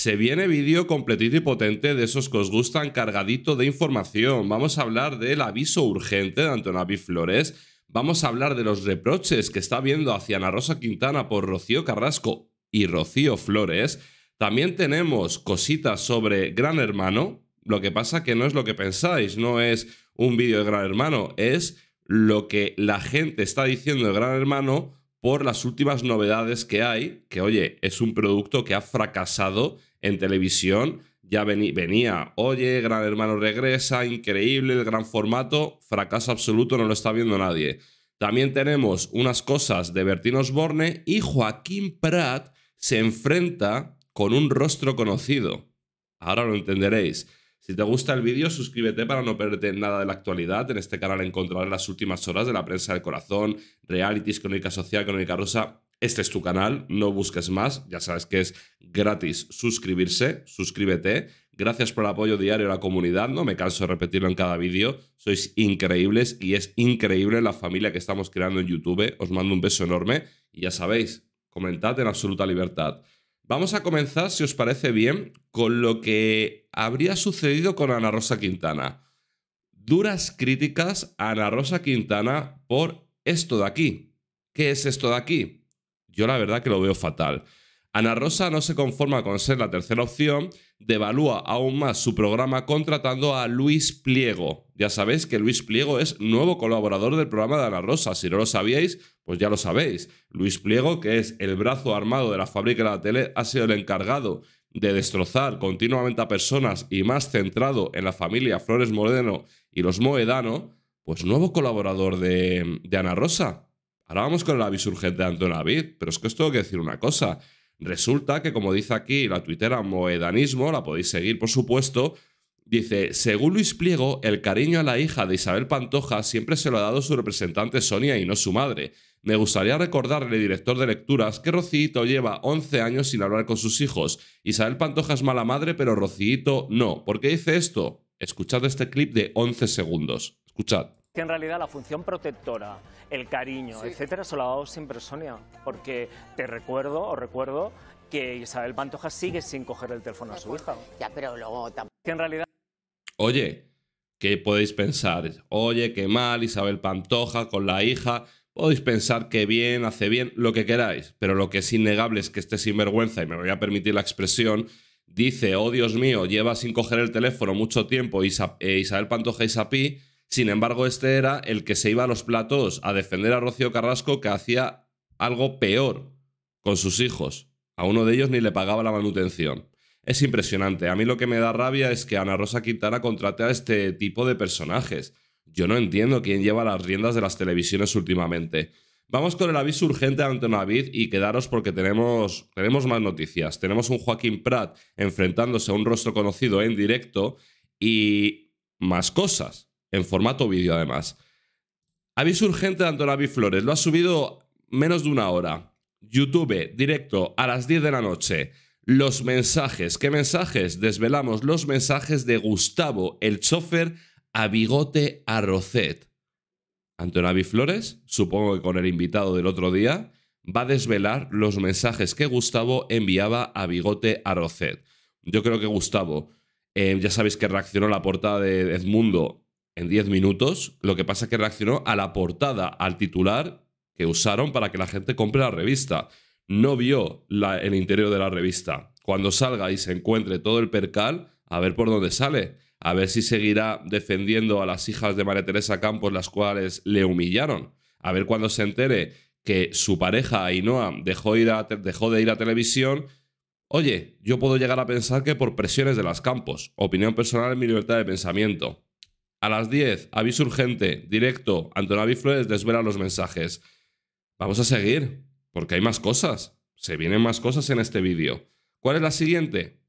Se viene vídeo completito y potente de esos que os gustan, cargadito de información. Vamos a hablar del aviso urgente de Antonavi Flores. Vamos a hablar de los reproches que está viendo hacia Ana Rosa Quintana por Rocío Carrasco y Rocío Flores. También tenemos cositas sobre Gran Hermano. Lo que pasa que no es lo que pensáis, no es un vídeo de Gran Hermano, es lo que la gente está diciendo de Gran Hermano por las últimas novedades que hay, que oye, es un producto que ha fracasado en televisión, ya venía, oye, Gran Hermano regresa, increíble, el gran formato, fracaso absoluto, no lo está viendo nadie. También tenemos unas cosas de Bertín Osborne y Joaquín Prat se enfrenta con un rostro conocido. Ahora lo entenderéis. Si te gusta el vídeo, suscríbete para no perderte nada de la actualidad. En este canal encontrarás las últimas horas de la prensa del corazón, realities, crónica social, crónica rosa. Este es tu canal, no busques más. Ya sabes que es gratis suscribirse, suscríbete. Gracias por el apoyo diario a la comunidad, no me canso de repetirlo en cada vídeo. Sois increíbles y es increíble la familia que estamos creando en YouTube. Os mando un beso enorme y ya sabéis, comentad en absoluta libertad. Vamos a comenzar, si os parece bien, con lo que habría sucedido con Ana Rosa Quintana. Duras críticas a Ana Rosa Quintana por esto de aquí. ¿Qué es esto de aquí? Yo la verdad que lo veo fatal. Ana Rosa no se conforma con ser la tercera opción, devalúa aún más su programa contratando a Luis Pliego. Ya sabéis que Luis Pliego es nuevo colaborador del programa de Ana Rosa. Si no lo sabíais, pues ya lo sabéis. Luis Pliego, que es el brazo armado de la fábrica de la tele, ha sido el encargado de destrozar continuamente a personas y más centrado en la familia Flores Moreno y los Moedano, pues nuevo colaborador de, Ana Rosa. Ahora vamos con el avisurgente de Antonio David, pero es que os tengo que decir una cosa. Resulta que, como dice aquí la tuitera Moedanismo, la podéis seguir, por supuesto, dice, según Luis Pliego, el cariño a la hija de Isabel Pantoja siempre se lo ha dado su representante Sonia y no su madre. Me gustaría recordarle, director de lecturas, que Rocito lleva 11 años sin hablar con sus hijos. Isabel Pantoja es mala madre, pero Rocito no. ¿Por qué dice esto? Escuchad este clip de 11 segundos. Escuchad que en realidad la función protectora, el cariño, etcétera, se lo ha dado siempre Sonia. Porque te recuerdo, o recuerdo, que Isabel Pantoja sigue sin coger el teléfono a su hija. Ya, pero luego tampoco. en realidad. Oye, ¿qué podéis pensar, oye, qué mal, Isabel Pantoja con la hija. Podéis pensar que bien, hace bien, lo que queráis, pero lo que es innegable es que sin este sinvergüenza, y me voy a permitir la expresión, dice, oh Dios mío, lleva sin coger el teléfono mucho tiempo eh, Isabel Pantoja y Sapí, sin embargo, este era el que se iba a los platos a defender a Rocío Carrasco que hacía algo peor con sus hijos. A uno de ellos ni le pagaba la manutención. Es impresionante. A mí lo que me da rabia es que Ana Rosa Quintana contrate a este tipo de personajes. Yo no entiendo quién lleva las riendas de las televisiones últimamente. Vamos con el aviso urgente ante Navid y quedaros porque tenemos, tenemos más noticias. Tenemos un Joaquín Prat enfrentándose a un rostro conocido en directo y más cosas en formato vídeo además. Aviso urgente de Antonavi Flores, lo ha subido menos de una hora. YouTube, directo, a las 10 de la noche. Los mensajes, ¿qué mensajes? Desvelamos los mensajes de Gustavo, el chofer, a bigote a Rocet. Antonavi Flores, supongo que con el invitado del otro día, va a desvelar los mensajes que Gustavo enviaba a bigote a Yo creo que Gustavo, eh, ya sabéis que reaccionó la portada de Edmundo en 10 minutos. Lo que pasa es que reaccionó a la portada, al titular que usaron para que la gente compre la revista. No vio el interior de la revista. Cuando salga y se encuentre todo el percal, a ver por dónde sale. A ver si seguirá defendiendo a las hijas de María Teresa Campos, las cuales le humillaron. A ver cuando se entere que su pareja Ainhoa dejó, dejó de ir a televisión. Oye, yo puedo llegar a pensar que por presiones de las Campos. Opinión personal en mi libertad de pensamiento. A las 10, aviso urgente, directo, Antonavi Flores desvela los mensajes. Vamos a seguir, porque hay más cosas. Se vienen más cosas en este vídeo. ¿Cuál es la siguiente?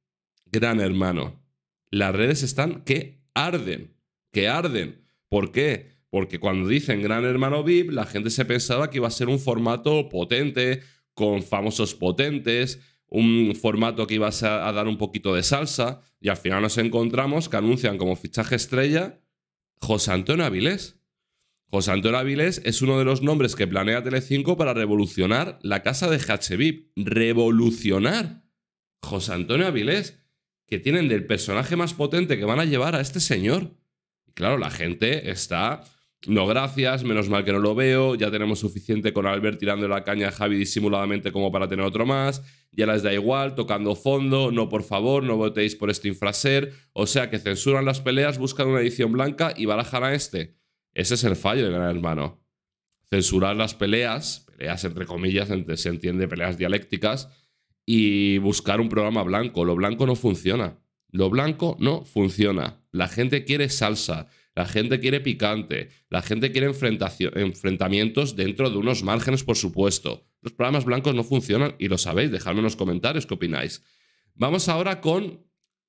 Gran hermano. Las redes están que arden, que arden. ¿Por qué? Porque cuando dicen Gran Hermano VIP, la gente se pensaba que iba a ser un formato potente, con famosos potentes, un formato que iba a dar un poquito de salsa, y al final nos encontramos que anuncian como fichaje estrella José Antonio Avilés. José Antonio Avilés es uno de los nombres que planea Telecinco para revolucionar la casa de HVIP. ¡Revolucionar! José Antonio Avilés, que tienen del personaje más potente que van a llevar a este señor. Y claro, la gente está no gracias, menos mal que no lo veo, ya tenemos suficiente con Albert tirando la caña a Javi disimuladamente como para tener otro más, ya les da igual, tocando fondo, no por favor, no votéis por este infraser, o sea que censuran las peleas, buscan una edición blanca y barajan a este. Ese es el fallo de Gran Hermano. Censurar las peleas, peleas entre comillas, se entiende peleas dialécticas, y buscar un programa blanco. Lo blanco no funciona. Lo blanco no funciona. La gente quiere salsa. La gente quiere picante, la gente quiere enfrentamientos dentro de unos márgenes, por supuesto. Los programas blancos no funcionan y lo sabéis, dejadme en los comentarios qué opináis. Vamos ahora con...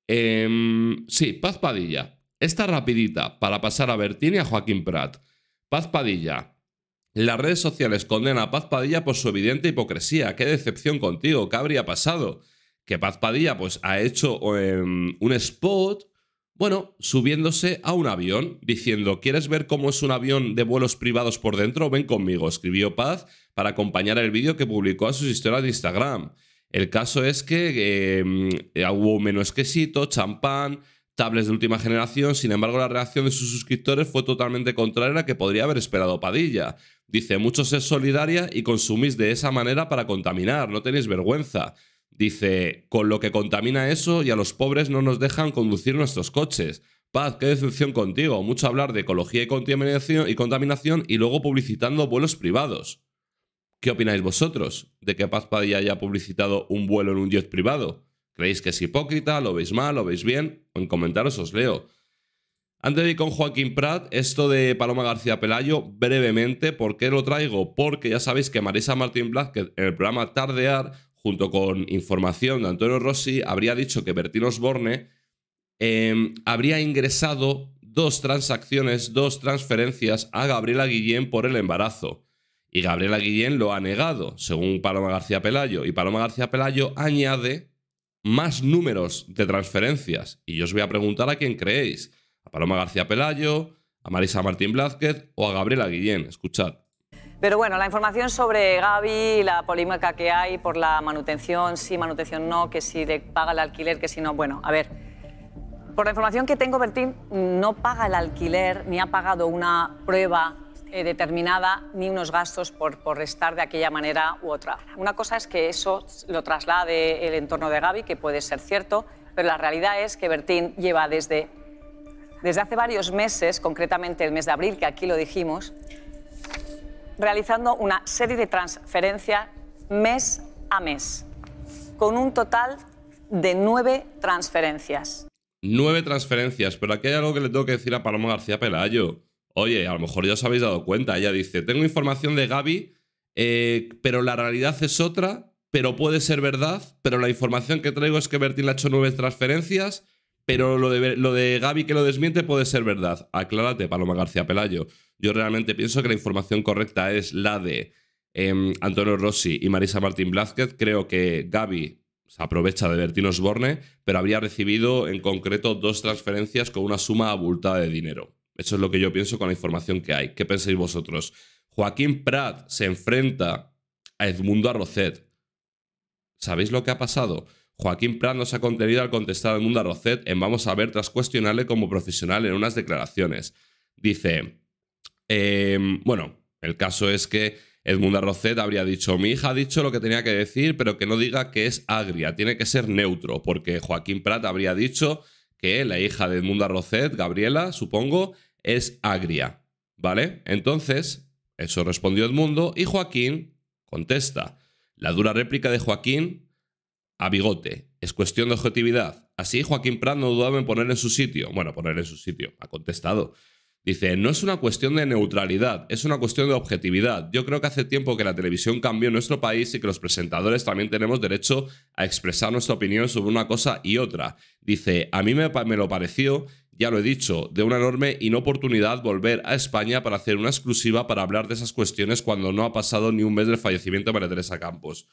Em, sí, Paz Padilla. Esta rapidita para pasar a Bertini y a Joaquín Prat. Paz Padilla. Las redes sociales condenan a Paz Padilla por su evidente hipocresía. Qué decepción contigo, ¿qué habría pasado? Que Paz Padilla pues, ha hecho em, un spot bueno, subiéndose a un avión, diciendo, ¿quieres ver cómo es un avión de vuelos privados por dentro? Ven conmigo, escribió Paz para acompañar el vídeo que publicó a sus historias de Instagram. El caso es que em, eh, hubo menos quesito, champán, tablets de última generación, sin embargo la reacción de sus suscriptores fue totalmente contraria a la que podría haber esperado Padilla. Dice, muchos es solidaria y consumís de esa manera para contaminar, no tenéis vergüenza. Dice, con lo que contamina eso y a los pobres no nos dejan conducir nuestros coches. Paz, qué decepción contigo. Mucho hablar de ecología y contaminación y, luego publicitando vuelos privados. ¿Qué opináis vosotros de que Paz Padilla haya publicitado un vuelo en un jet privado? ¿Creéis que es hipócrita? ¿Lo veis mal? ¿Lo veis bien? En comentarios os leo. Antes de ir con Joaquín Prat, esto de Paloma García Pelayo, brevemente, ¿por qué lo traigo? Porque ya sabéis que Marisa Martín que en el programa Tardear junto con información de Antonio Rossi, habría dicho que Bertín Osborne em, habría ingresado dos transacciones, dos transferencias a Gabriela Guillén por el embarazo. Y Gabriela Guillén lo ha negado, según Paloma García Pelayo. Y Paloma García Pelayo añade más números de transferencias. Y yo os voy a preguntar a quién creéis. ¿A Paloma García Pelayo? ¿A Marisa Martín Blázquez? ¿O a Gabriela Guillén? Escuchad. Pero bueno, la información sobre Gaby, la polémica que hay por la manutención, sí, manutención no, que si le paga el alquiler, que si no. Bueno, a ver, por la información que tengo, Bertín no paga el alquiler ni ha pagado una prueba eh, determinada ni unos gastos por, por estar de aquella manera u otra. Una cosa es que eso lo traslade el entorno de Gaby, que puede ser cierto, pero la realidad es que Bertín lleva desde, desde hace varios meses, concretamente el mes de abril, que aquí lo dijimos, realizando una serie de transferencias mes a mes, con un total de nueve transferencias. Nueve transferencias, pero aquí hay algo que le tengo que decir a Paloma García Pelayo. Oye, a lo mejor ya os habéis dado cuenta. Ella dice, tengo información de Gaby, eh, pero la realidad es otra, pero puede ser verdad, pero la información que traigo es que Bertín le ha hecho nueve transferencias pero lo de, lo de Gaby que lo desmiente puede ser verdad. Aclárate, Paloma García Pelayo. Yo realmente pienso que la información correcta es la de em, Antonio Rossi y Marisa Martín Blázquez. Creo que Gaby se aprovecha de Bertín Osborne, pero habría recibido en concreto dos transferencias con una suma abultada de dinero. Eso es lo que yo pienso con la información que hay. ¿Qué pensáis vosotros? Joaquín Prat se enfrenta a Edmundo Arrocet. ¿Sabéis lo que ha pasado? Joaquín Prat nos ha contenido al contestar a Mundo Rocet en Vamos a ver tras cuestionarle como profesional en unas declaraciones. Dice, em, bueno, el caso es que Edmunda Rocet habría dicho, mi hija ha dicho lo que tenía que decir, pero que no diga que es agria, tiene que ser neutro, porque Joaquín Prat habría dicho que la hija de Edmunda Rocet, Gabriela, supongo, es agria, ¿vale? Entonces, eso respondió Edmundo y Joaquín contesta. La dura réplica de Joaquín a bigote. Es cuestión de objetividad. Así Joaquín Prat no dudaba en poner en su sitio. Bueno, poner en su sitio, ha contestado. Dice, no es una cuestión de neutralidad, es una cuestión de objetividad. Yo creo que hace tiempo que la televisión cambió nuestro país y que los presentadores también tenemos derecho a expresar nuestra opinión sobre una cosa y otra. Dice, a mí me, me lo pareció, ya lo he dicho, de una enorme inoportunidad volver a España para hacer una exclusiva para hablar de esas cuestiones cuando no ha pasado ni un mes del fallecimiento de María Teresa Campos.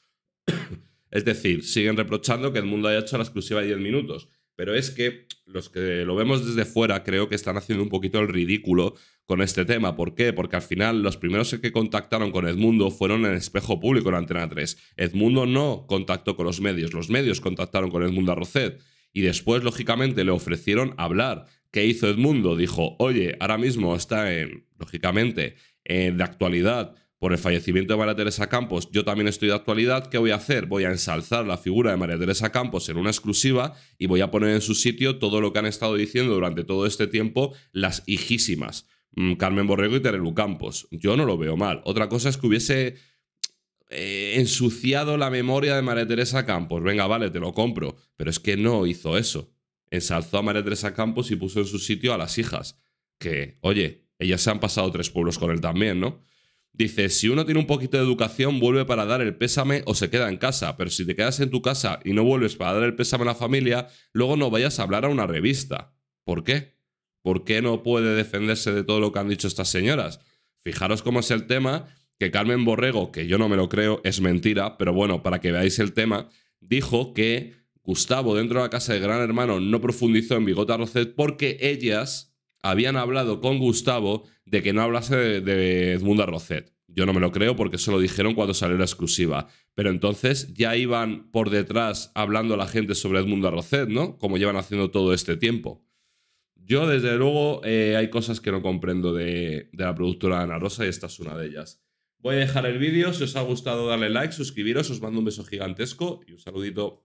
Es decir, siguen reprochando que Edmundo haya hecho la exclusiva de 10 minutos. Pero es que los que lo vemos desde fuera creo que están haciendo un poquito el ridículo con este tema. ¿Por qué? Porque al final los primeros que contactaron con Edmundo fueron en espejo público en Antena 3. Edmundo no contactó con los medios, los medios contactaron con Edmundo Arrocet. Y después, lógicamente, le ofrecieron hablar. ¿Qué hizo Edmundo? Dijo, oye, ahora mismo está en, lógicamente, en eh, la actualidad por el fallecimiento de María Teresa Campos, yo también estoy de actualidad. ¿Qué voy a hacer? Voy a ensalzar la figura de María Teresa Campos en una exclusiva y voy a poner en su sitio todo lo que han estado diciendo durante todo este tiempo las hijísimas. Mm, Carmen Borrego y Terelu Campos. Yo no lo veo mal. Otra cosa es que hubiese eh, ensuciado la memoria de María Teresa Campos. Venga, vale, te lo compro. Pero es que no hizo eso. Ensalzó a María Teresa Campos y puso en su sitio a las hijas. Que, oye, ellas se han pasado tres pueblos con él también, ¿no? Dice, si uno tiene un poquito de educación, vuelve para dar el pésame o se queda en casa, pero si te quedas en tu casa y no vuelves para dar el pésame a la familia, luego no vayas a hablar a una revista. ¿Por qué? ¿Por qué no puede defenderse de todo lo que han dicho estas señoras? Fijaros cómo es el tema, que Carmen Borrego, que yo no me lo creo, es mentira, pero bueno, para que veáis el tema, dijo que Gustavo dentro de la casa de Gran Hermano no profundizó en Bigota Roset porque ellas habían hablado con Gustavo de que no hablase de, Edmunda Edmundo Arrocet. Yo no me lo creo porque eso lo dijeron cuando salió la exclusiva. Pero entonces ya iban por detrás hablando la gente sobre Edmundo Arrocet, ¿no? Como llevan haciendo todo este tiempo. Yo, desde luego, eh, hay cosas que no comprendo de, la productora Ana Rosa y esta es una de ellas. Voy a dejar el vídeo. Si os ha gustado, darle like, suscribiros. Os mando un beso gigantesco y un saludito.